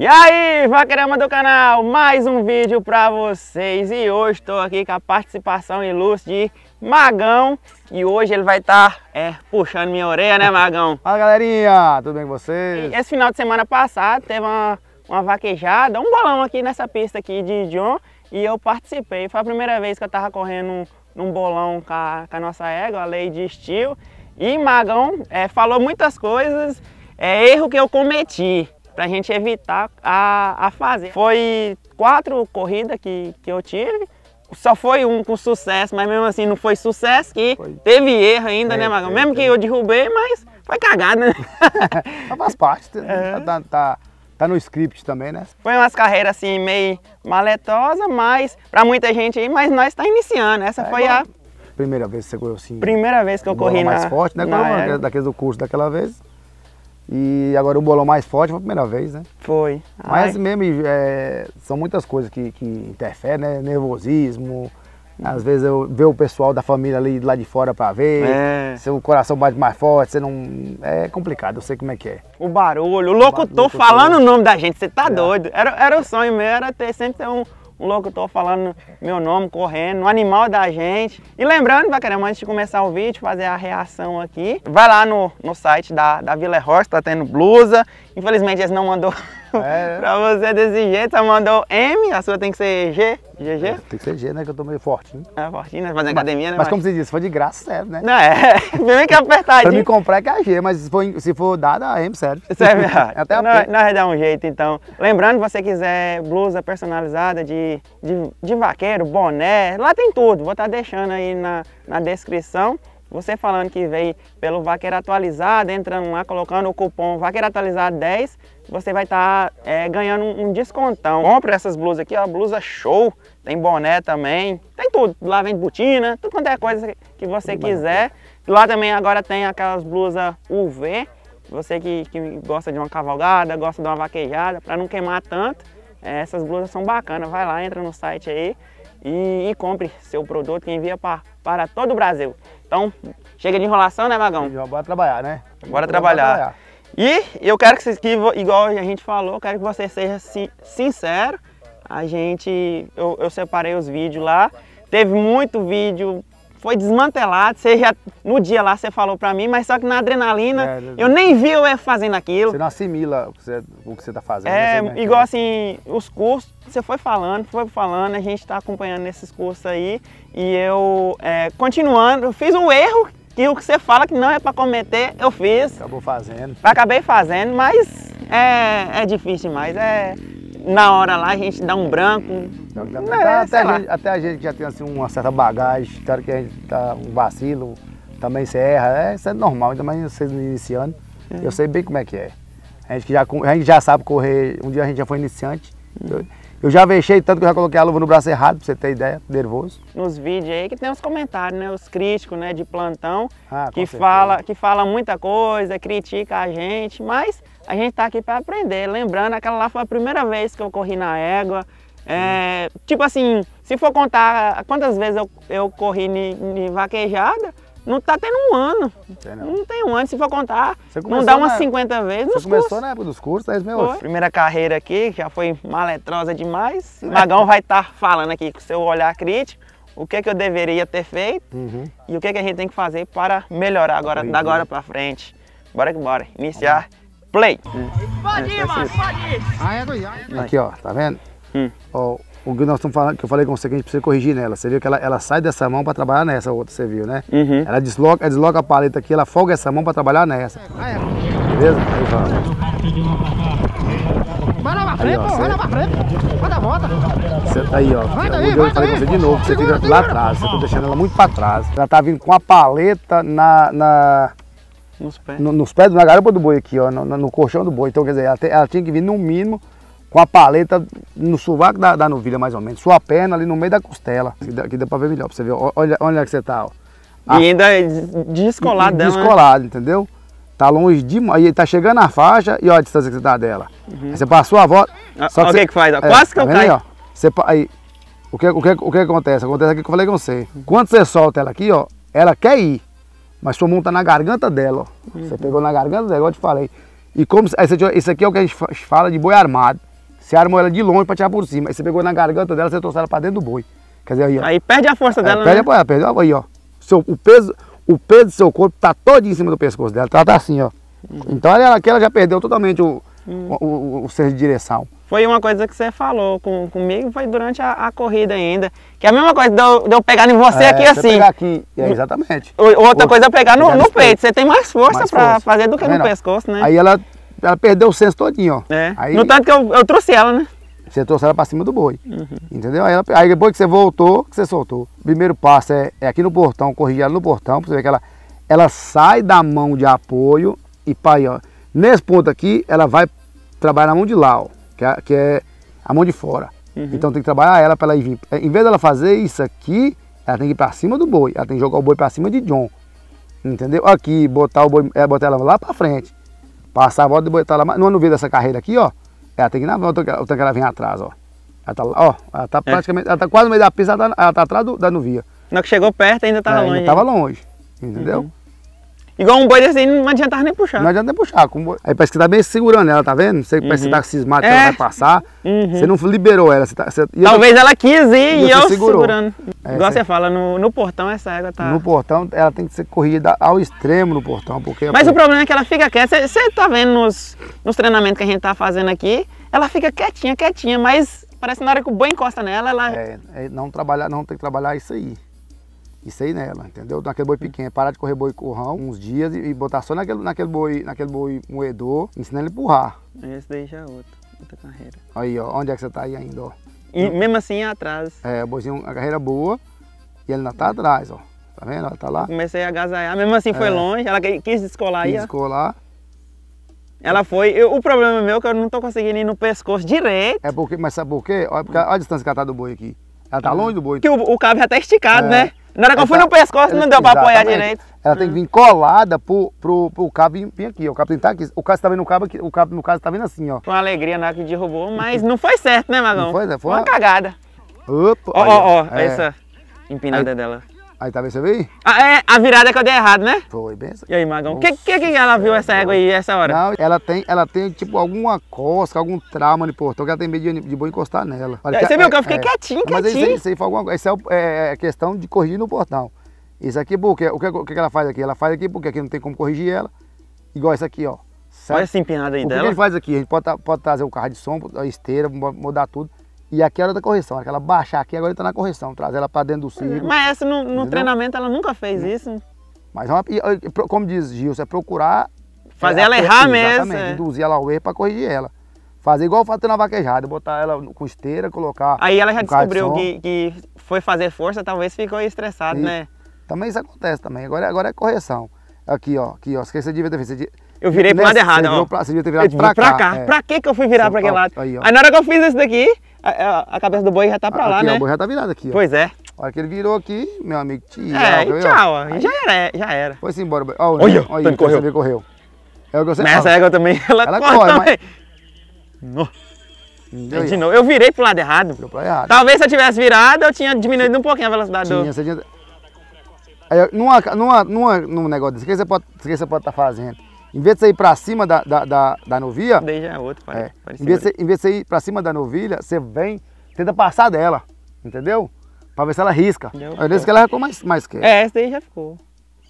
E aí, vaquerama do canal, mais um vídeo pra vocês e hoje estou aqui com a participação ilustre de Magão e hoje ele vai estar tá, é, puxando minha orelha, né Magão? Fala galerinha, tudo bem com vocês? E esse final de semana passado teve uma, uma vaquejada, um bolão aqui nessa pista aqui de John e eu participei, foi a primeira vez que eu estava correndo num bolão com a, com a nossa égua, a lei de estilo e Magão é, falou muitas coisas, é, erro que eu cometi para a gente evitar a, a fazer. Foi quatro corridas que, que eu tive, só foi um com sucesso, mas mesmo assim não foi sucesso, que foi. teve erro ainda, né, é, né, Magão? É, mesmo é. que eu derrubei, mas foi cagada, né? faz parte, né? É. tá, tá, tá, no script também, né? Foi umas carreiras assim, meio maletosa, mas para muita gente aí, mas nós tá iniciando, essa é, foi a... Primeira vez que você correu assim? Primeira vez que eu corri mais na... mais forte, né? Na... Daqueles do curso daquela vez. E agora o bolão mais forte foi a primeira vez, né? Foi. Mas mesmo, é, são muitas coisas que, que interferem, né? Nervosismo. Às vezes eu ver o pessoal da família ali lá de fora para ver, é. seu coração bate mais forte, você não. É complicado, eu sei como é que é. O barulho, o locutor, o locutor falando o nome da gente, você tá é. doido. Era, era o sonho meu, era ter sempre ter um, um locutor falando meu nome, correndo, um animal da gente. E lembrando, Vaquerão, antes de começar o vídeo, fazer a reação aqui, vai lá no, no site da, da Vila Horse, tá tendo blusa. Infelizmente eles não mandou É. pra você é desse jeito, só mandou M, a sua tem que ser G, GG? É, tem que ser G, né? Que eu tô meio fortinho. É, fortinho, né? Fazendo mas, academia, né? Mas, mas, como você disse, foi de graça, serve, né? Não, é. bem que apertadinho. pra me comprar é que é G, mas se for, se for dada, a M serve. Serve, é Até a nós, nós dá um jeito, então. Lembrando, se você quiser blusa personalizada de, de, de vaqueiro, boné, lá tem tudo. Vou estar tá deixando aí na, na descrição. Você falando que veio pelo Vaqueiro Atualizado, entrando lá, colocando o cupom Vaqueiro Atualizado 10, você vai estar tá, é, ganhando um descontão. Compre essas blusas aqui, ó, blusa show, tem boné também, tem tudo. Lá vende botina, tudo quanto é coisa que você tudo quiser. Lá também agora tem aquelas blusas UV, você que, que gosta de uma cavalgada, gosta de uma vaquejada, para não queimar tanto, é, essas blusas são bacanas. Vai lá, entra no site aí e, e compre seu produto que envia pra, para todo o Brasil. Então, chega de enrolação, né, Magão? Já bora trabalhar, né? Bora, bora trabalhar. trabalhar. E eu quero que vocês, que, igual a gente falou, eu quero que você seja sin sincero. A gente, eu, eu separei os vídeos lá. Teve muito vídeo foi desmantelado. Você já, no dia lá você falou para mim, mas só que na adrenalina é, né, né. eu nem vi eu é fazendo aquilo. Você não assimila o que você, é, o que você tá fazendo. É, né? igual assim, os cursos, você foi falando, foi falando, a gente está acompanhando esses cursos aí. E eu, é, continuando, fiz um erro que o que você fala que não é para cometer, eu fiz. Acabou fazendo. Acabei fazendo, mas é, é difícil demais. É, na hora lá a gente dá um branco. Tá, é, até, a gente, até, a gente, já tem assim, uma certa bagagem, claro que a gente tá um vacilo, também se erra, é, isso é normal, ainda mais vocês iniciando. É. Eu sei bem como é que é. A gente, já, a gente já sabe correr, um dia a gente já foi iniciante. Hum. Eu já vexei tanto que eu já coloquei a luva no braço errado, pra você ter ideia, nervoso. Nos vídeos aí que tem os comentários, né? Os críticos, né, de plantão, ah, que, fala, que fala muita coisa, critica a gente, mas a gente está aqui para aprender. Lembrando, aquela lá foi a primeira vez que eu corri na égua. É, tipo assim, se for contar quantas vezes eu, eu corri em vaquejada, não tá tendo um ano. não. não tem um ano, se for contar. Não dá umas na... 50 vezes nos Você começou cursos. na época dos cursos, aí é meu. Foi. Primeira carreira aqui, já foi maletrosa demais. O é. Magão vai estar tá falando aqui com seu olhar crítico o que, é que eu deveria ter feito uhum. e o que, que a gente tem que fazer para melhorar agora, da agora para frente. Bora que bora. Iniciar play. Pode ir, mano, pode ir. Ah, é, ah, é. Aqui, ó, tá vendo? Hum. Ó, o que nós estamos falando, que eu falei com você que a gente precisa corrigir nela. Você viu que ela, ela sai dessa mão para trabalhar nessa outra, você viu, né? Uhum. Ela desloca, ela desloca a paleta aqui, ela folga essa mão para trabalhar nessa. Ah, é. Beleza? Aí fala. Vai lá pra frente, pô, vai lá pra frente. Vai dar volta. aí, ó. Vai daí, eu falei com você de novo, você segura, fica lá atrás. Você tá deixando ela muito para trás. Ela tá vindo com a paleta na, na nos pés? No, nos pés, na garupa do boi aqui, ó, no, no, colchão do boi. Então, quer dizer, ela, te, ela, tinha que vir no mínimo com a paleta no sovaco da, da novilha, mais ou menos. Sua perna ali no meio da costela. Aqui dá, aqui pra ver melhor, pra você ver. Olha, olha que você tá, ó. A, e ah, ainda é dela. Né? Descolado, né? entendeu? Tá longe demais. Aí tá chegando a faixa e olha a distância que você tá dela. Uhum. você passou a volta. Ah, só que o que, que faz? É, Quase que tá eu tá caio. você, aí, o, que, o, que, o que acontece? Acontece aqui que eu falei com você. Uhum. Quando você solta ela aqui, ó, ela quer ir. Mas sua mão tá na garganta dela, ó. Uhum. Você pegou na garganta dela, igual eu te falei. E como. Isso aqui é o que a gente fala de boi armado. Você armou ela de longe pra tirar por cima. Aí você pegou na garganta dela, você trouxe ela pra dentro do boi. Quer dizer, aí, ó. Aí perde a força é, dela, perde, né? Perde, perde, aí, ó. Seu, o, peso, o peso do seu corpo tá todo em cima do pescoço dela. Ela tá, tá assim, ó. Uhum. Então ela, aqui ela já perdeu totalmente o, hum. o, o, o senso de direção. Foi uma coisa que você falou com, comigo, foi durante a, a, corrida ainda. Que é a mesma coisa de eu, de eu pegar em você é, aqui assim. Pegar aqui, é, exatamente. O, outra, coisa é pegar no, no, peito. peito. Você tem mais força para fazer do que tá no pescoço, né? Aí ela, ela perdeu o senso todinho, ó. É. Aí, no tanto que eu, eu trouxe ela, né? Você trouxe ela para cima do boi. Uhum. Entendeu? Aí, ela, aí, depois que você voltou, que você soltou. O primeiro passo é, é aqui no portão, corrigir ela no portão, para você ver que ela, ela sai da mão de apoio e pai, ó. Nesse ponto aqui, ela vai trabalha na mão de lá, ó, que, é, que é a mão de fora. Uhum. Então tem que trabalhar ela para ela vir. É, em vez dela fazer isso aqui, ela tem que ir para cima do boi. Ela tem que jogar o boi para cima de John. Entendeu? Aqui, botar o boi, é, botar ela lá para frente. Passar a volta e botar ela lá. No ano dessa carreira aqui, ó. Ela tem que ir na volta, o que ela vem atrás, ó. Ela tá, ó, ela tá é. praticamente, ela tá quase no meio da pista, ela tá, ela tá atrás do, da nuvia. Não que chegou perto ainda tava é, longe. Ainda tava longe, entendeu? Uhum. Igual um boi desse aí não adiantava nem puxar. Não adianta nem puxar. Com... Aí parece que tá bem segurando ela, tá vendo? Você uhum. parece que tá uhum. cismado é. que ela é. vai passar. Uhum. Você não liberou ela. tá, Talvez eu... ela quis ir e, eu segurou. segurando. É, Igual você fala, no, no, portão essa égua tá... No portão ela tem que ser corrida ao extremo no portão. porque... É mas por... o problema é que ela fica quieta. Você tá vendo nos, nos treinamentos que a gente tá fazendo aqui, ela fica quietinha, quietinha, mas parece que na hora que o boi encosta nela, ela... É, é não, trabalhar, não tem que trabalhar isso aí isso aí nela, entendeu? Naquele boi pequeno, parar de correr boi corrão uns dias e, e botar só naquele, naquele, boi, naquele boi moedor, ensinar ele a empurrar. Esse daí já é outro, outra carreira. Aí, ó, onde é que você tá aí ainda, ó? E mesmo assim é atrás. É, o boizinho, a carreira boa e ele ainda tá atrás, ó. Tá vendo? Ela tá lá. Comecei a agasalhar, mesmo assim foi é. longe, ela quis descolar aí. Quis descolar. Ela foi. Eu, o problema meu é que eu não tô conseguindo ir no pescoço direito. É porque, mas sabe por quê? Olha, é porque, olha a distância que ela tá do boi aqui. Ela tá ah. longe do boi. Porque o, o cabo já tá esticado, é. né? Na hora que eu fui no pescoço, ela, não deu para apoiar direito. Ela tem que vir colada pro, pro, pro cabo vir aqui, O cabo tentar tá aqui. O caso tá vendo o cabo aqui, o cabo no caso tá vendo assim, ó. Com alegria na hora que derrubou, mas não foi certo, né, Magão? Não foi, né? Foi uma, uma cagada. Opa, ó, ó, ó, essa é. empinada aí... dela. Aí, tá vendo? Você viu ah, é, a virada que eu dei errado, né? Foi, benção. Assim. E aí, Magão, o que, que, que ela viu essa égua aí, essa hora? Não, ela tem, ela tem, tipo, alguma cosca, algum trauma no portão, que ela tem medo de, de boi encostar nela. Olha, é, você é, viu que eu é, fiquei é, quietinho, quietinho. Mas isso aí, foi alguma coisa, isso é, é, é questão de corrigir no portão. Isso aqui, porque, o que, o que ela faz aqui? Ela faz aqui porque aqui não tem como corrigir ela, igual essa aqui, ó. Certo? Olha essa empinada aí o dela. O que a gente faz aqui? A gente pode, pode trazer o carro de som, a esteira, mudar tudo. E aqui é a hora da correção, aquela baixar aqui, agora ele está na correção, trazer ela para dentro do círculo. Mas essa no, no treinamento ela nunca fez não. isso. Mas, é como diz você é procurar... Fazer é, ela errar exatamente, mesmo. Exatamente, é. induzir ela ao erro para corrigir ela. Fazer igual fazer na vaquejada, botar ela com esteira, colocar... Aí ela já um descobriu de que, que, foi fazer força, talvez ficou estressado, e né? Também isso acontece também, agora, agora é correção. Aqui, ó, aqui, ó, esqueci de ver defesa. Eu virei pro lado errado, ó. Pra, você devia ter virado eu pra, pra cá. cá. É. Pra que que eu fui virar para pra aquele lado? Aí, ó. aí na hora que eu fiz isso daqui, a, cabeça do boi já tá pra aqui, lá, né? O boi já tá virado aqui. Ó. Pois é. A hora que ele virou aqui, meu amigo, tchau. É, tchau. Aí... Já era, é, já era. Foi-se embora, Olha, Olha, olha, olha, correu. correu. É o que você essa ah. égua também, ela, ela corre, corre também. Mas... de novo, eu virei pro lado errado. Virou pro lado errado. Talvez se eu tivesse virado, eu tinha diminuído um pouquinho a velocidade tinha, do... Você tinha... Aí, numa, numa, numa, num negócio desse, o que você pode estar tá fazendo? Em vez de você ir para cima da, da, da, da novilha. Desde a outra, é, é em, vez de, em vez de você ir para cima da novilha, você vem, tenta passar dela, entendeu? Para ver se ela risca. Às vezes é que ela ficou mais, mais que. É, essa daí já ficou.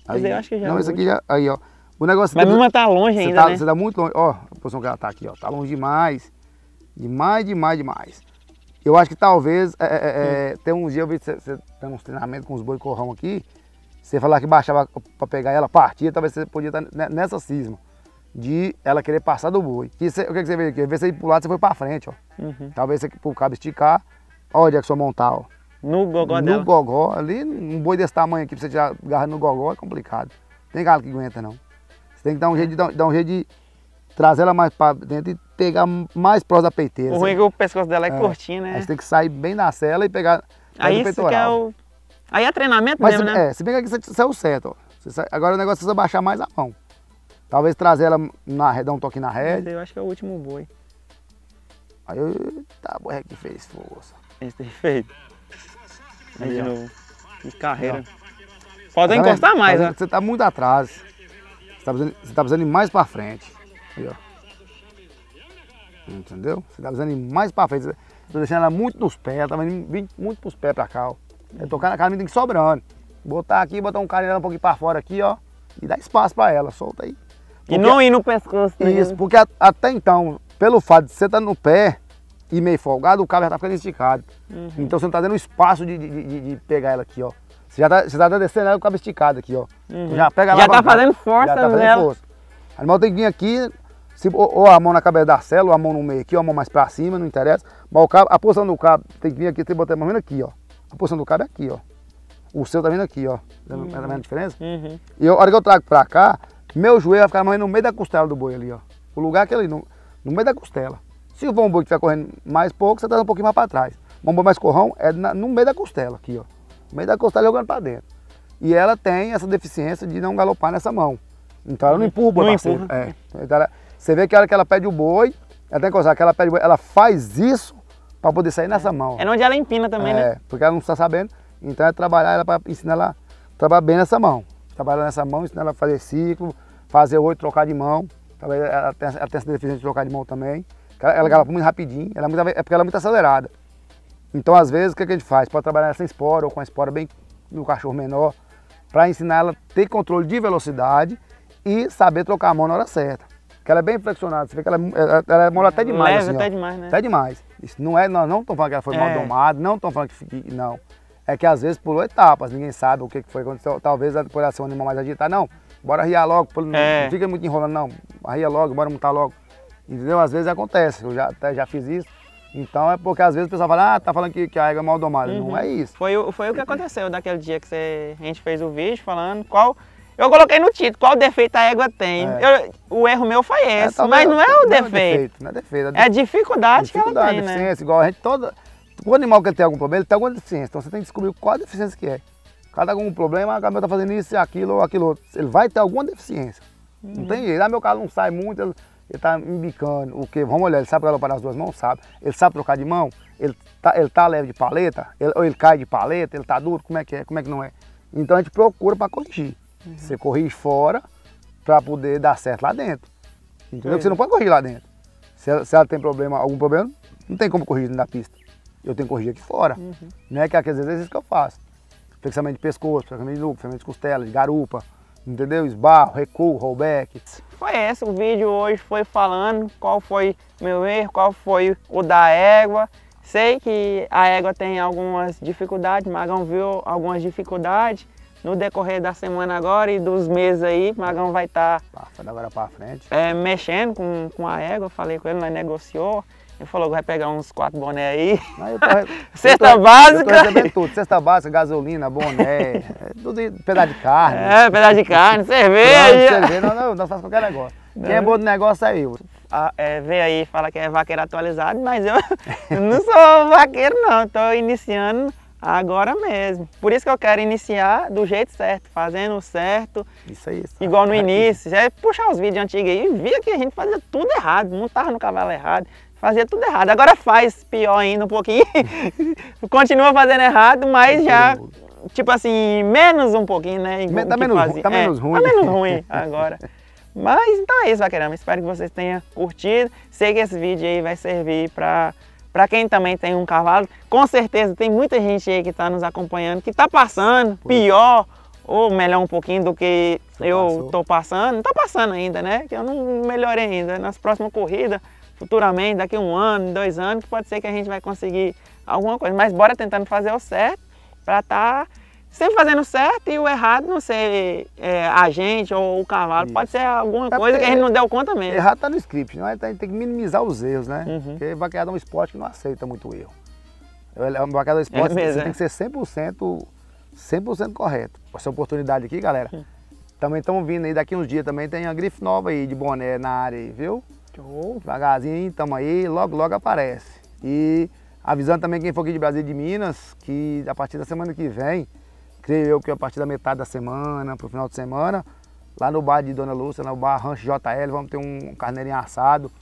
Aí, eu acho que já. Não, é esse aqui já. Aí, ó. O negócio Mas uma tá longe você ainda. Tá, né? Você tá muito longe. Ó, a posição que ela tá aqui, ó. Tá longe demais. Demais, demais, demais. Eu acho que talvez. É, é, hum. Tem uns dias eu vi você dando uns treinamentos com os boi corrão aqui você falar que baixava para pegar ela, partia, talvez você podia tá estar nessa cisma de ela querer passar do boi. você, o que, você vê aqui? Vê você ir pro lado, você foi para frente, ó. Uhum. Talvez você pro cabo esticar, olha onde é que sua mão tá, ó. No gogó no dela. No gogó, ali, um boi desse tamanho aqui, pra você tirar garra no gogó, é complicado. Tem galo que aguenta, não. Você tem que dar um jeito de, dar, um jeito de trazer ela mais para dentro e pegar mais próximo da peiteira. O assim. ruim é que o pescoço dela é, é curtinho, né? Aí você tem que sair bem na cela e pegar... Aí isso que é o Aí é treinamento Mas, mesmo, né? É, se bem que aqui você saiu certo, ó. Sai... agora o negócio é você baixar mais a mão. Talvez trazer ela na rede, dar um toque na rede. Eu acho que é o último boi. Aí tá boi é que fez força. Esse tem feito. Aí, de novo. de carreira. Pode tá encostar mais, tá né? Você tá muito atrás. Você tá precisando, você tá precisando ir mais pra frente. Aí, ó. Entendeu? Você tá precisando ir mais pra frente. Estou tá deixando ela muito nos pés, tá vindo muito pros pés pra cá, ó. É tocar na caramita tem que sobrando. Botar aqui, botar um carinho um pouquinho para fora aqui, ó. E dá espaço para ela, solta aí. Porque, e não ir no pescoço. também. Né? Isso, porque até então, pelo fato de você estar tá no pé e meio folgado, o cabo já tá ficando esticado. Uhum. Então você não tá dando espaço de, de, de, de pegar ela aqui, ó. Você já tá, você tá descendo ela com o cabo esticado aqui, ó. Uhum. Já pega ela. Já tá fazendo força, Já tá fazendo nela. força. O animal tem que vir aqui, se, ou, ou, a mão na cabeça da célula, ou a mão no meio aqui, ou a mão mais pra cima, não interessa. Mas o cabo, a posição do cabo tem que vir aqui, tem que botar a mão aqui, ó. A posição do cabo é aqui, ó. O seu tá vindo aqui, ó. Uhum. Tá vendo a uhum. diferença? Uhum. E a hora que eu trago pra cá, meu joelho vai ficar mais no meio da costela do boi ali, ó. O lugar que ele no, no meio da costela. Se o um boi que estiver correndo mais pouco, você tá um pouquinho mais para trás. Um boi mais corrão é na, no meio da costela aqui, ó. No meio da costela jogando para dentro. E ela tem essa deficiência de não galopar nessa mão. Então ela não uhum. empurra o boi, não parceiro. Empurra. É. Então, ela, você vê que a hora que ela pede o boi, ela tem que usar, que ela pede o boi, ela faz isso para poder sair nessa é. mão. É onde ela empina também, é, né? É, porque ela não está sabendo. Então é trabalhar ela para ensinar ela a trabalhar bem nessa mão. Trabalhar nessa mão, ensinar ela a fazer ciclo, fazer oito, trocar de mão. Talvez ela tenha, ela tenha essa deficiência de trocar de mão também. Ela, ela galopou muito rapidinho, ela é, muito, é porque ela é muito acelerada. Então, às vezes, o que, é que a gente faz? Pode trabalhar sem espora ou com a espora bem no cachorro menor, para ensinar ela a ter controle de velocidade e saber trocar a mão na hora certa que ela é bem flexionada, você vê que ela, é ela, ela é até demais. Leve assim, até ó. demais, né? Até demais. Isso não é, nós não estamos falando que ela foi é. mal domada, não estamos falando que, não. É que às vezes pulou etapas, ninguém sabe o que foi, aconteceu. talvez a ela assim, ser um animal mais agitado, não, bora riar logo, não, é. não fica muito enrolando não, ria logo, bora montar logo. Entendeu? Às vezes acontece, eu já, até já fiz isso. Então é porque às vezes o pessoal fala, ah, tá falando que, que a égua é mal domada. Uhum. Não é isso. Foi, foi o que uhum. aconteceu naquele dia que você, a gente fez o vídeo falando qual eu coloquei no título, qual defeito a égua tem. É. Eu, o erro meu foi é, esse, é, mas não é o não defeito. É defeito. Não é defeito. É dificuldade, é dificuldade que ela tem, né? deficiência, igual a gente toda... O animal que tem algum problema, ele tem alguma deficiência. Então você tem que descobrir qual a deficiência que é. Cada algum problema, o caminhão está fazendo isso, aquilo ou aquilo outro. Ele vai ter alguma deficiência. Uhum. Não tem jeito. Ah, meu carro não sai muito, ele está me bicando. O que? Vamos olhar, ele sabe galopar as duas mãos? Sabe. Ele sabe trocar de mão? Ele tá, ele tá leve de paleta? Ele, ou ele cai de paleta? Ele tá duro? Como é que é? Como é que não é? Então a gente procura para corrigir. Uhum. Você corrige fora para poder dar certo lá dentro. Entendeu? Porque você não pode corrigir lá dentro. Se ela, se ela, tem problema, algum problema, não tem como corrigir na pista. Eu tenho que corrigir aqui fora. Uhum. Né? Que é isso que eu faço. Flexamento de pescoço, flexamento de nuca, flexamento de costela, de garupa, entendeu? Esbarro, recuo, rollback. Foi esse o vídeo hoje, foi falando qual foi meu erro, qual foi o da égua. Sei que a égua tem algumas dificuldades, Magão viu algumas dificuldades, no decorrer da semana agora e dos meses aí, Magão vai estar... Tá, da agora para frente. É, mexendo com, com a égua, falei com ele, nós negociou. Ele falou que vai pegar uns quatro boné aí. cesta básica. Cesta básica, gasolina, boné, é tudo pedaço de carne. É, pedaço de carne, cerveja. Não, cerveja, não, não, nós faz qualquer negócio. Não. Quem é bom do negócio é eu. Ah, é, vê aí, fala que é vaqueiro atualizado, mas eu não sou vaqueiro não, estou iniciando agora mesmo. Por isso que eu quero iniciar do jeito certo, fazendo o certo. Isso aí. Sabe? Igual no início, é puxar os vídeos antigos aí e via que a gente fazia tudo errado, montava no cavalo errado, fazia tudo errado. Agora faz pior ainda um pouquinho, continua fazendo errado, mas já, tipo assim, menos um pouquinho, né? Tá menos, fazia. tá menos é, ruim. Tá menos ruim agora. Mas então é isso, vaquerama. Espero que vocês tenham curtido. Sei que esse vídeo aí vai servir para para quem também tem um cavalo, com certeza tem muita gente aí que está nos acompanhando, que está passando pior ou melhor um pouquinho do que Você eu estou passando. Não estou passando ainda, né? Que eu não melhorei ainda. Nas próximas corridas, futuramente, daqui um ano, dois anos, que pode ser que a gente vai conseguir alguma coisa. Mas bora tentando fazer o certo para estar... Tá sempre fazendo certo e o errado não ser é, a gente ou o cavalo, Isso. pode ser alguma tá coisa que a gente não deu conta mesmo. Errado está no script, não é? a gente tem que minimizar os erros, né? Uhum. Porque vaqueada é um esporte que não aceita muito erro. Vaqueada é um é esporte que você é. tem que ser 100%, 100 correto. Essa é oportunidade aqui, galera. Uhum. Também estamos vindo aí, daqui uns dias também tem a grife nova aí de boné na área aí, viu? Devagarzinho, estamos aí, logo, logo aparece. E avisando também quem for aqui de Brasília de Minas, que a partir da semana que vem creio eu que a partir da metade da semana, para o final de semana, lá no bar de Dona Lúcia, no bar Rancho JL, vamos ter um carneirinho assado.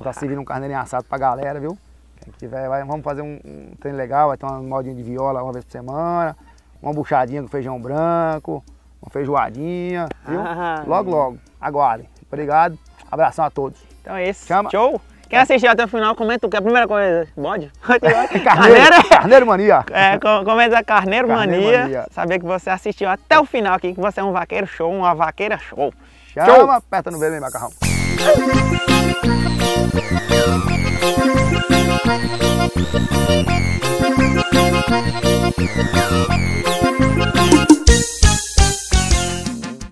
Tá servindo um carneirinho assado pra galera, viu? Quem tiver, vai, vamos fazer um, um treino legal, vai ter uma modinha de viola uma vez por semana, uma buchadinha com feijão branco, uma feijoadinha, viu? Ah, logo, logo. Aguardem. Obrigado. Abração a todos. Então é isso. Chama. Show! Quem assistiu até o final, comenta o que? É a primeira coisa, bode? carneiro, carneiro, Mania. É, comenta Carneiro, mania, mania. Saber que você assistiu até o final aqui, que você é um vaqueiro show, uma vaqueira show. Chama, show. aperta no vermelho, macarrão. Música